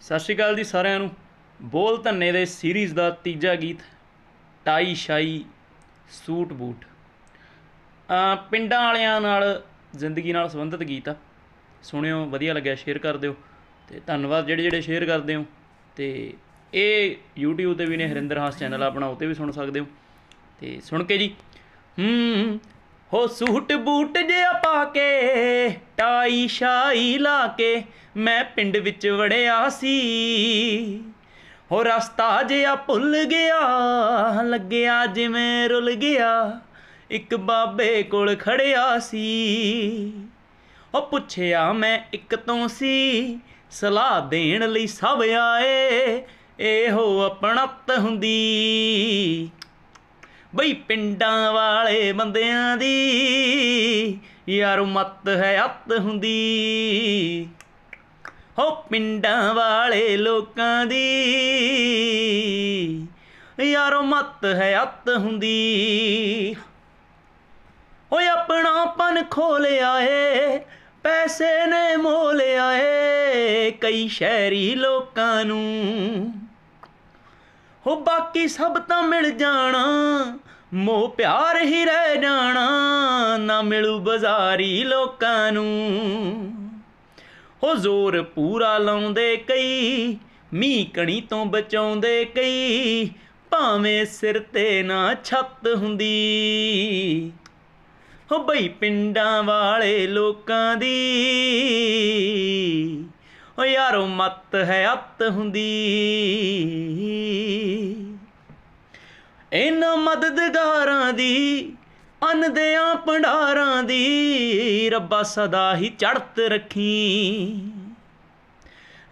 ਸਤਿ ਸ਼੍ਰੀ ਅਕਾਲ ਜੀ ਸਾਰਿਆਂ ਨੂੰ ਬੋਲ ਧੰਨੇ ਦੇ ਸੀਰੀਜ਼ ਦਾ ਤੀਜਾ ਗੀਤ ਟਾਈ ਸ਼ਾਈ ਸੂਟ ਬੂਟ ਆ ਪਿੰਡਾਂ ਵਾਲਿਆਂ ਨਾਲ ਜ਼ਿੰਦਗੀ ਨਾਲ ਸੰਬੰਧਿਤ ਗੀਤ ਆ ਸੁਣਿਓ ਵਧੀਆ ਲੱਗਿਆ ਸ਼ੇਅਰ ਕਰ ਦਿਓ ਤੇ ਧੰਨਵਾਦ ਜਿਹੜੇ ਜਿਹੜੇ ਸ਼ੇਅਰ ਕਰਦੇ ਹੋ ਤੇ ਇਹ YouTube ਤੇ ਵੀ ਨੇ ਹਰਿੰਦਰ ਹਾਸ ਚੈਨਲ ਆਪਣਾ ਉਤੇ ਵੀ ਸੁਣ ਸਕਦੇ ਹੋ ਤੇ ਸੁਣ ਕੇ ਜੀ ਹੂੰ ਹੋ ਸੂਟ ਬੂਟ ਜਿਹਾ ਪਾ ਕੇ ਟਾਈ ਸ਼ਾਈ ਲਾ ਕੇ ਮੈਂ ਪਿੰਡ ਵਿੱਚ ਵੜਿਆ ਸੀ ਹੋ ਰਸਤਾ ਆ ਭੁੱਲ ਗਿਆ ਲੱਗਿਆ ਜਿਵੇਂ ਰੁੱਲ ਗਿਆ ਇੱਕ ਬਾਬੇ ਕੋਲ ਖੜਿਆ ਸੀ ਉਹ ਪੁੱਛਿਆ ਮੈਂ ਇੱਕ ਤੋਂ ਸੀ ਸਲਾਹ ਦੇਣ ਲਈ ਸਭ ਆਏ ਇਹੋ ਆਪਣਤ ਹੁੰਦੀ ਬਈ ਪਿੰਡਾਂ ਵਾਲੇ ਬੰਦਿਆਂ ਦੀ ਯਾਰ ਮਤ ਹੈ ਅੱਤ ਹੁੰਦੀ ਹੋ ਪਿੰਡਾਂ ਵਾਲੇ ਲੋਕਾਂ ਦੀ ਯਾਰੋ ਮਤ ਹੈ ਅੱਤ ਹੁੰਦੀ ਓਏ ਆਪਣਾ ਪਨ ਖੋਲਿਆ ਏ ਪੈਸੇ ਨੇ ਮੋਲਿਆ ਏ ਕਈ ਸ਼ਹਿਰੀ ਲੋਕਾਂ ਨੂੰ ਹੋ ਬਾਕੀ ਸਭ ਤਾਂ ਮਿਲ ਜਾਣਾ ਮੋਹ ਪਿਆਰ ਹੀ ਰਹਿ ਜਾਣਾ ਨਾ ਮਿਲੂ ਬਾਜ਼ਾਰੀ ਲੋਕਾਂ ਨੂੰ ਹੋ ਜ਼ੋਰ ਪੂਰਾ ਲਾਉਂਦੇ ਕਈ ਮੀ ਕਣੀ ਤੋਂ ਬਚਾਉਂਦੇ ਕਈ ਭਾਵੇਂ ਸਿਰ ਤੇ ਨਾ ਛੱਤ ਹੁੰਦੀ ਹੋ ਬਈ ਪਿੰਡਾਂ ਵਾਲੇ ਲੋਕਾਂ ਦੀ ਓ ਯਾਰੋ ਮਤ ਹੈ ਅਤ ਹੁੰਦੀ ਇਹਨਾਂ ਮਦਦਗਾਰਾਂ ਦੀ ਅਨਦਿਆਂ ਪੰਡਾਰਾਂ ਦੀ ਰੱਬਾ ਸਦਾ ਹੀ ਚੜਤ ਰੱਖੀ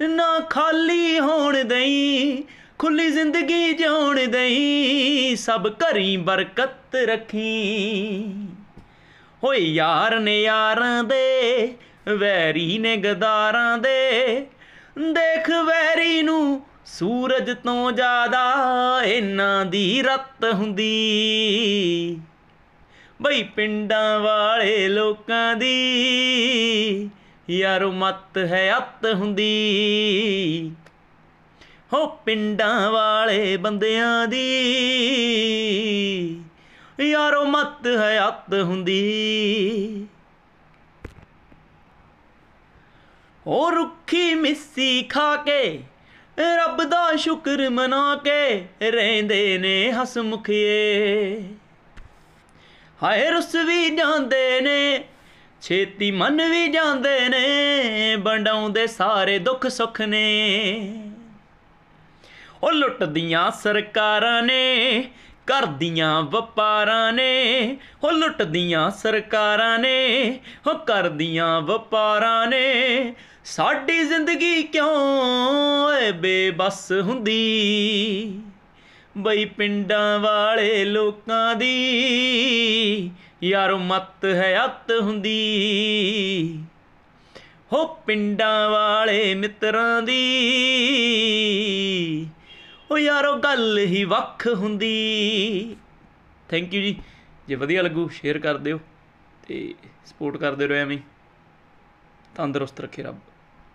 ਨਾ ਖਾਲੀ ਹੋਣ ਦਈ ਖੁੱਲੀ ਜ਼ਿੰਦਗੀ ਜਿਉਣ ਦਈ ਸਭ ਘਰੀ ਬਰਕਤ ਰੱਖੀ ਹੋਏ ਯਾਰ ਨੇ ਯਾਰਾਂ ਦੇ ਵੈਰੀ ਨੇ ਗਦਾਰਾਂ ਦੇ ਦੇਖ ਵੈਰੀ ਨੂੰ ਸੂਰਜ ਤੋਂ ਜ਼ਿਆਦਾ ਇਹਨਾਂ ਦੀ ਰੱਤ ਹੁੰਦੀ ਬਈ ਪਿੰਡਾਂ ਵਾਲੇ ਲੋਕਾਂ ਦੀ ਯਾਰੋ ਮਤ ਹੈ ਅੱਤ ਹੁੰਦੀ ਹੋ ਪਿੰਡਾਂ ਵਾਲੇ ਬੰਦਿਆਂ ਦੀ ਯਾਰੋ ਮਤ ਹੈ ਅੱਤ ਹੁੰਦੀ ਉਹ ਰੁੱਖੀ ਮਿੱਸੀ ਖਾ ਕੇ ਰੱਬ ਦਾ ਸ਼ੁਕਰ ਮਨਾ ਕੇ ਰਹਿੰਦੇ ਨੇ ਹਸਮੁਖੀਏ ਹਾਏ ਰਸ ਵੀ ਜਾਂਦੇ ਨੇ ਛੇਤੀ ਮਨ ਵੀ ਜਾਂਦੇ ਨੇ ਬੰਡਾਉਂਦੇ ਸਾਰੇ ਦੁੱਖ ਸੁੱਖ ਨੇ ਉਹ ਲੁੱਟਦੀਆਂ ਸਰਕਾਰਾਂ ਨੇ ਕਰਦੀਆਂ ਵਪਾਰਾਂ ਨੇ ਉਹ ਲੁੱਟਦੀਆਂ ਸਰਕਾਰਾਂ ਨੇ ਉਹ ਕਰਦੀਆਂ ਵਪਾਰਾਂ ਨੇ ਸਾਡੀ ਜ਼ਿੰਦਗੀ ਕਿਉਂ ਏ ਬੇਬਸ ਹੁੰਦੀ ਬਈ ਪਿੰਡਾਂ ਵਾਲੇ ਲੋਕਾਂ ਦੀ ਯਾਰੋ ਮਤ ਹੈ ਅਤ ਹੁੰਦੀ ਹੋ ਪਿੰਡਾਂ ਵਾਲੇ ਮਿੱਤਰਾਂ ਦੀ ਉਹ ਯਾਰੋ ਗੱਲ ਹੀ ਵੱਖ ਹੁੰਦੀ ਥੈਂਕ ਯੂ ਜੀ ਜੇ ਵਧੀਆ ਲੱਗੂ ਸ਼ੇਅਰ ਕਰ ਦਿਓ ਤੇ ਸਪੋਰਟ ਕਰਦੇ ਰਹੋ ਐਵੇਂ ਤੰਦਰੁਸਤ ਰੱਖੇ ਰੱਬ